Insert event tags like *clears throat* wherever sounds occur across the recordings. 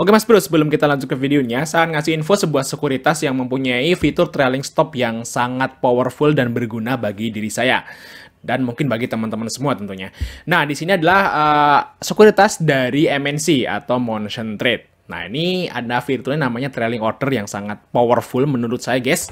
Oke Mas Bro, sebelum kita lanjut ke videonya, saya akan ngasih info sebuah sekuritas yang mempunyai fitur trailing stop yang sangat powerful dan berguna bagi diri saya dan mungkin bagi teman-teman semua tentunya. Nah, di sini adalah uh, sekuritas dari MNC atau Motion Trade. Nah, ini ada fiturnya namanya trailing order yang sangat powerful menurut saya, guys.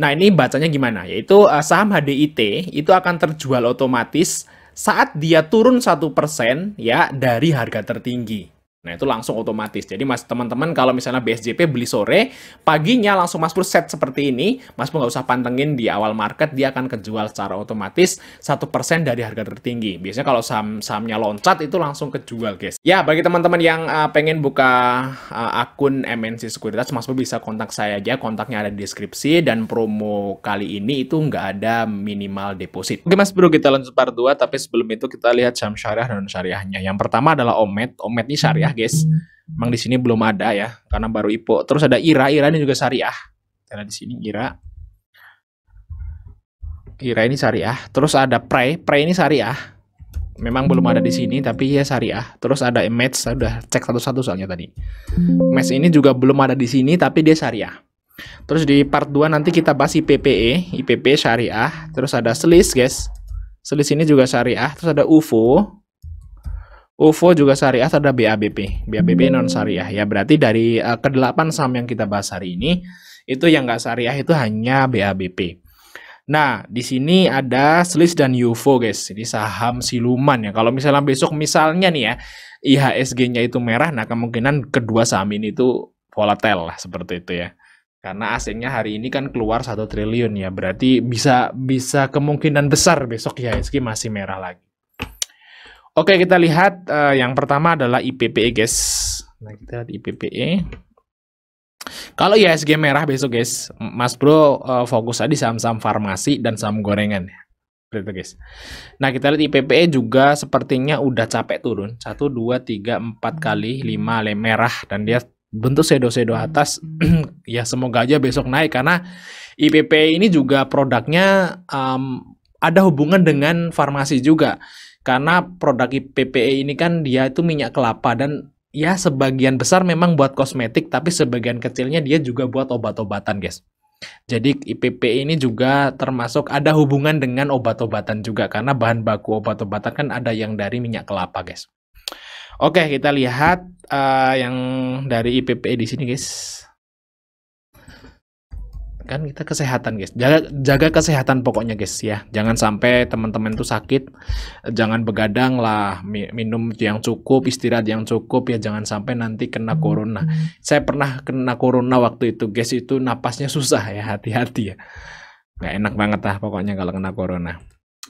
Nah, ini bacanya gimana? Yaitu uh, saham HDIT itu akan terjual otomatis saat dia turun satu persen ya dari harga tertinggi. Nah itu langsung otomatis. Jadi mas teman-teman kalau misalnya BSJP beli sore, paginya langsung mas pur set seperti ini, mas pur nggak usah pantengin di awal market, dia akan kejual secara otomatis satu persen dari harga tertinggi. Biasanya kalau saham-sahamnya loncat itu langsung kejual guys. Ya bagi teman-teman yang uh, pengen buka uh, akun MNC Sekuritas, mas pur bisa kontak saya aja, kontaknya ada di deskripsi dan promo kali ini itu nggak ada minimal deposit. Oke mas bro kita lanjut part 2, tapi sebelum itu kita lihat saham syariah dan syariahnya. Yang pertama adalah Omet, Omet ini syariah guys. Emang di sini belum ada ya, karena baru IPO. Terus ada IRA, IRA ini juga syariah. Karena di sini IRA. IRA ini syariah. Terus ada PRE, PRE ini syariah. Memang belum ada di sini, tapi ya syariah. Terus ada match, saya udah cek satu-satu soalnya tadi. Match ini juga belum ada di sini, tapi dia syariah. Terus di part 2 nanti kita bahas IPPE, IPP syariah, terus ada selis guys. Selis ini juga syariah, terus ada UFO, UFO juga syariah ada BABP, BABP hmm. non syariah ya. Berarti dari uh, kedelapan saham yang kita bahas hari ini itu yang nggak syariah itu hanya BABP. Nah, di sini ada Selis dan UFO guys. Ini saham siluman ya. Kalau misalnya besok misalnya nih ya IHSG-nya itu merah, nah kemungkinan kedua saham ini itu volatile, lah seperti itu ya. Karena asingnya hari ini kan keluar satu triliun ya. Berarti bisa bisa kemungkinan besar besok IHSG masih merah lagi. Oke, kita lihat uh, yang pertama adalah IPPE, guys. Nah, kita lihat IPPE. Kalau ISG merah besok, guys, Mas Bro uh, eh, fokus tadi saham-saham farmasi dan saham gorengan ya. berarti, guys. Nah, kita lihat IPPE juga sepertinya udah capek turun. satu dua tiga empat kali lima 5 merah dan dia bentuk sedo-sedo atas *clears throat* ya semoga aja besok naik karena IPP e ini juga produknya um, ada hubungan dengan farmasi juga karena produk PPE ini kan dia itu minyak kelapa dan ya sebagian besar memang buat kosmetik tapi sebagian kecilnya dia juga buat obat-obatan, guys. Jadi IPP e ini juga termasuk ada hubungan dengan obat-obatan juga karena bahan baku obat-obatan kan ada yang dari minyak kelapa, guys. Oke, kita lihat uh, yang dari IPP e di sini, guys kan kita kesehatan guys jaga jaga kesehatan pokoknya guys ya jangan sampai teman-teman tuh sakit jangan begadang lah minum yang cukup istirahat yang cukup ya jangan sampai nanti kena corona saya pernah kena corona waktu itu guys itu napasnya susah ya hati-hati ya nggak enak banget lah pokoknya kalau kena corona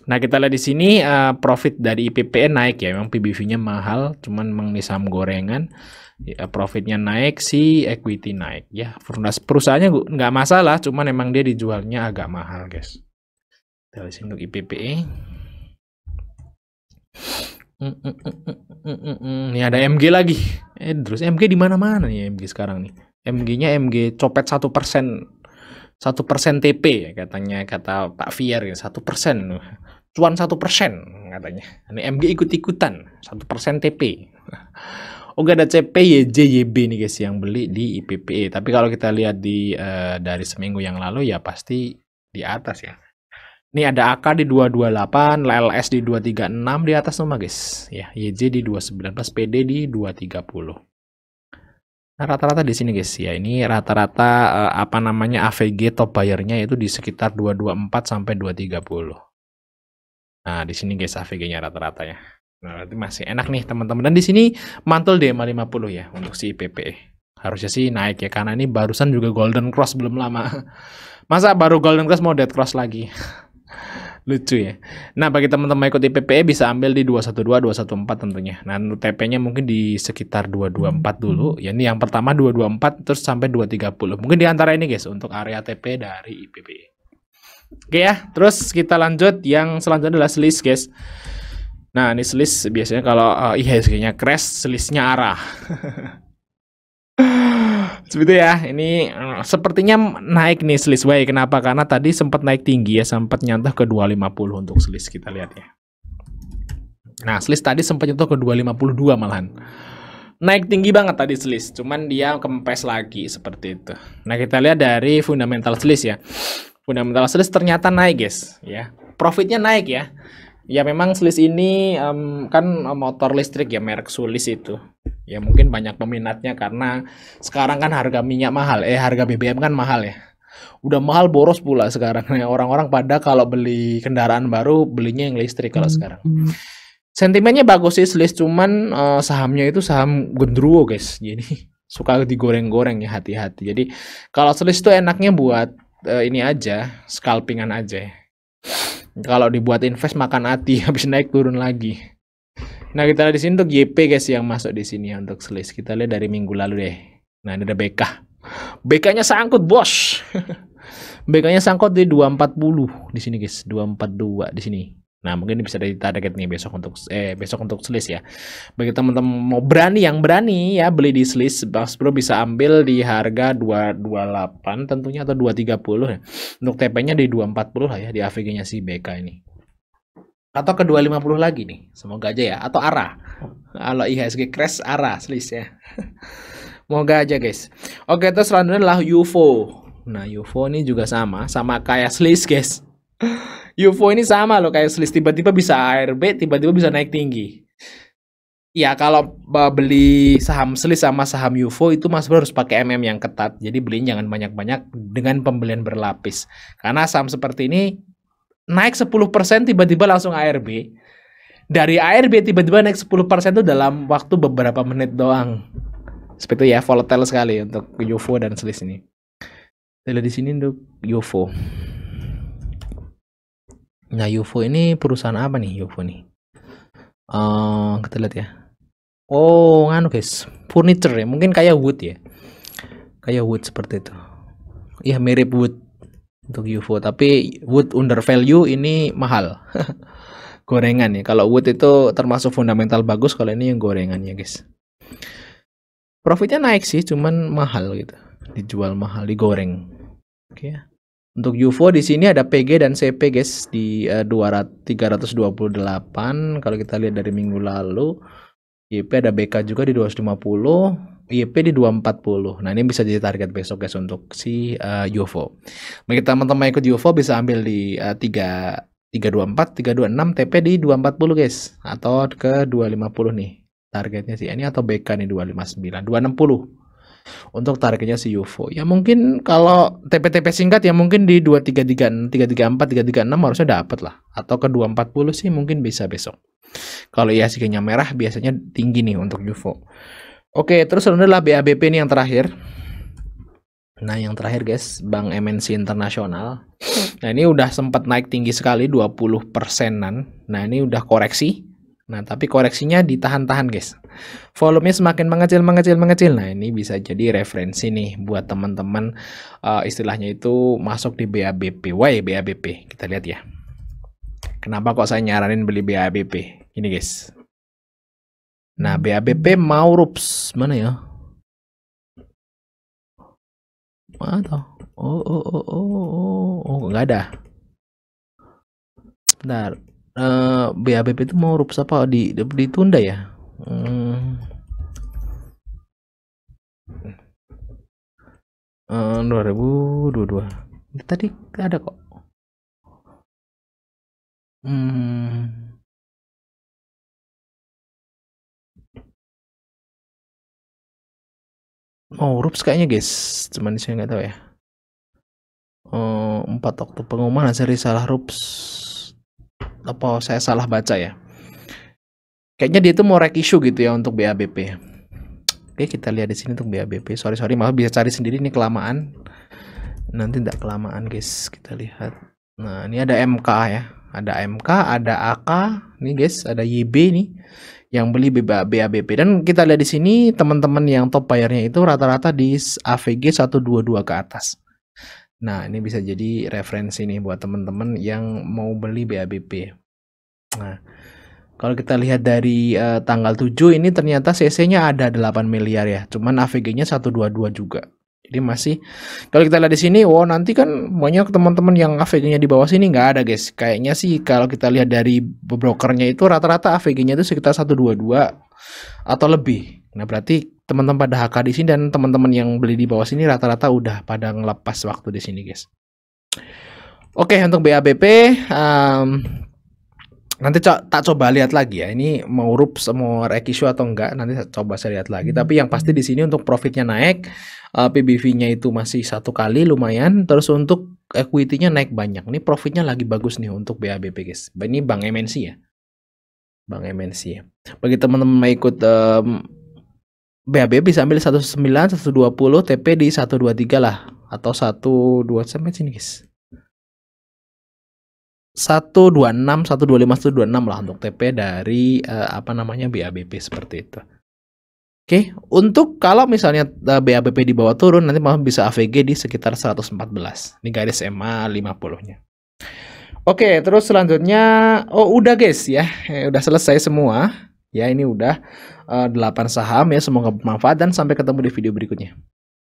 Nah, kita lihat di sini uh, profit dari IPPN naik ya. Memang PBV-nya mahal, cuman mengenai saham gorengan ya, profitnya naik, si equity naik ya. Perusahaannya nggak masalah, cuman emang dia dijualnya agak mahal, guys. Kita lihat untuk IPPE. Mm, mm, mm, hmm, hmm, hmm, Ini ada MG lagi. Eh, terus MG di mana-mana nih MG sekarang nih. MG-nya MG copet satu persen satu persen TP katanya kata Pak Fier ya satu persen cuan satu persen katanya. Ini MG ikut-ikutan satu persen TP. oke oh, ada CP YJYB nih guys yang beli di IPPE. Tapi kalau kita lihat di uh, dari seminggu yang lalu ya pasti di atas ya. Ini ada AK di 228, LLS di 236 di atas semua guys. Ya, YJ di 219, PD di 230. Nah, rata-rata di sini guys ya. Ini rata-rata eh, apa namanya AVG top bayarnya itu di sekitar 224 sampai 230. Nah, di sini guys AVG-nya rata-rata ya. Nah, berarti masih enak nih teman-teman. Dan di sini mantul DMA 50 ya untuk si IPP. Harusnya sih naik ya karena ini barusan juga Golden Cross belum lama. *laughs* Masa baru Golden Cross mau Dead Cross lagi? *laughs* Lucu ya. Nah, bagi teman-teman ikut IPPE bisa ambil di 212, 214 tentunya. Nah, TP-nya mungkin di sekitar 224 dulu. Ya, ini yang pertama 224 terus sampai 230. Mungkin di antara ini guys untuk area TP dari IPPE. Oke ya, terus kita lanjut yang selanjutnya adalah selis, guys. Nah, ini selis biasanya kalau uh, eh, IHSG-nya iya, crash, selisnya arah. *laughs* Seperti ya, ini eh, sepertinya naik nih selis. Why? Kenapa? Karena tadi sempat naik tinggi ya, sempat nyantah ke 250 untuk selis kita lihat ya. Nah, selis tadi sempat nyentuh ke 252 malahan. Naik tinggi banget tadi selis, cuman dia kempes lagi seperti itu. Nah, kita lihat dari fundamental selis ya fundamental selis ternyata naik guys ya profitnya naik ya ya memang selis ini um, kan motor listrik ya merek sulis itu ya mungkin banyak peminatnya karena sekarang kan harga minyak mahal eh harga BBM kan mahal ya udah mahal boros pula sekarang *laughs* orang-orang pada kalau beli kendaraan baru belinya yang listrik kalau hmm. sekarang sentimennya bagus sih selis cuman uh, sahamnya itu saham gendruwo guys jadi *laughs* suka digoreng-goreng ya hati-hati jadi kalau selis itu enaknya buat uh, ini aja, scalpingan aja. Kalau dibuat invest makan hati, *laughs* habis naik turun lagi. Nah kita lihat di sini untuk YP guys yang masuk di sini ya untuk selis. Kita lihat dari minggu lalu deh. Nah ini ada BK. BK-nya sangkut bos. *laughs* BK-nya sangkut di 240 di sini guys, 242 di sini. Nah, mungkin bisa dari target nih besok untuk eh besok untuk selis ya. Bagi teman-teman mau berani yang berani ya beli di selis Bax Pro bisa ambil di harga 228 tentunya atau 230 ya. Untuk TP-nya di 240 lah ya di AVG-nya si BK ini. Atau ke 250 lagi nih. Semoga aja ya atau arah Kalau IHSG crash arah selis ya. *laughs* semoga aja guys. Oke, terus selanjutnya adalah UFO. Nah, UFO ini juga sama, sama kayak selis guys. UFO ini sama loh kayak selis tiba-tiba bisa ARB tiba-tiba bisa naik tinggi ya kalau beli saham selis sama saham UFO itu mas bro harus pakai MM yang ketat jadi beli jangan banyak-banyak dengan pembelian berlapis karena saham seperti ini naik 10% tiba-tiba langsung ARB dari ARB tiba-tiba naik 10% itu dalam waktu beberapa menit doang seperti itu ya volatile sekali untuk UFO dan selis ini. Tele di sini untuk UFO. Nah, UFO ini perusahaan apa nih UFO nih? Uh, kita lihat ya. Oh, nganu guys, furniture ya. Mungkin kayak wood ya. Kayak wood seperti itu. Iya, mirip wood untuk UFO, tapi wood under value ini mahal. *laughs* gorengan ya. Kalau wood itu termasuk fundamental bagus, kalau ini yang gorengan ya, guys. Profitnya naik sih, cuman mahal gitu. Dijual mahal, digoreng. Oke okay. ya untuk UFO di sini ada PG dan CP guys di uh, 200, 328 kalau kita lihat dari minggu lalu. IP ada BK juga di 250, IP di 240. Nah, ini bisa jadi target besok guys untuk si uh, eh, UFO. Bagi teman-teman ikut UFO bisa ambil di uh, 3 324, 326, TP di 240 guys atau ke 250 nih targetnya sih. Ini atau BK nih 259, 260 untuk targetnya si UFO. Ya mungkin kalau TP-TP singkat ya mungkin di 233, 334, 336 harusnya dapat lah. Atau ke 240 sih mungkin bisa besok. Kalau iya IHSG-nya merah biasanya tinggi nih untuk UFO. Oke, terus selanjutnya adalah BABP ini yang terakhir. Nah, yang terakhir guys, Bank MNC Internasional. Nah, ini udah sempat naik tinggi sekali 20 persenan. Nah, ini udah koreksi Nah, tapi koreksinya ditahan-tahan, guys. Volumenya semakin mengecil, mengecil, mengecil. Nah, ini bisa jadi referensi nih buat teman-teman uh, istilahnya itu masuk di BABP. Why ya, BABP? Kita lihat ya. Kenapa kok saya nyaranin beli BABP? Ini, guys. Nah, BABP mau rups. Mana ya? Mana oh, oh, oh, oh, oh, oh, oh, nggak ada. Sebentar, uh, eh, BABP itu mau rups apa di ditunda ya hmm. Eh, uh, 2022 tadi ada kok hmm. Oh, Rups kayaknya guys, cuman saya nggak tahu ya. Oh, eh, 4 waktu pengumuman hasil risalah Rups apa saya salah baca ya kayaknya dia itu mau rek issue gitu ya untuk BABP oke kita lihat di sini untuk BABP sorry sorry maaf bisa cari sendiri ini kelamaan nanti tidak kelamaan guys kita lihat nah ini ada MK ya ada MK ada AK nih guys ada YB nih yang beli BABP dan kita lihat di sini teman-teman yang top bayarnya itu rata-rata di AVG 122 ke atas Nah, ini bisa jadi referensi nih buat teman-teman yang mau beli BABP. Nah, kalau kita lihat dari uh, tanggal 7 ini ternyata CC-nya ada 8 miliar ya, cuman AVG-nya 122 juga. Jadi masih kalau kita lihat di sini, wow nanti kan banyak teman-teman yang AVG-nya di bawah sini nggak ada guys. Kayaknya sih kalau kita lihat dari brokernya itu rata-rata AVG-nya itu sekitar 122 atau lebih. Nah berarti teman-teman pada HK di sini dan teman-teman yang beli di bawah sini rata-rata udah pada ngelepas waktu di sini guys. Oke untuk BABP um, nanti co tak coba lihat lagi ya ini mau rup semua rekisu atau enggak nanti coba saya lihat lagi tapi yang pasti di sini untuk profitnya naik uh, eh, PBV-nya itu masih satu kali lumayan terus untuk equity-nya naik banyak nih profitnya lagi bagus nih untuk BABP guys ini bank MNC ya bank MNC ya. bagi teman-teman mau ikut um, BAB bisa ambil 19 120 TP di 123 lah atau 12 sampai sini guys 126 125 126 lah untuk TP dari uh, apa namanya BABP seperti itu. Oke, okay. untuk kalau misalnya eh, BABP di bawah turun nanti malah bisa AVG di sekitar 114 Ini garis e MA 50-nya. Oke, okay, terus selanjutnya oh udah guys ya, eh, udah selesai semua. Ya, ini udah uh, eh, 8 saham ya, semoga bermanfaat dan sampai ketemu di video berikutnya.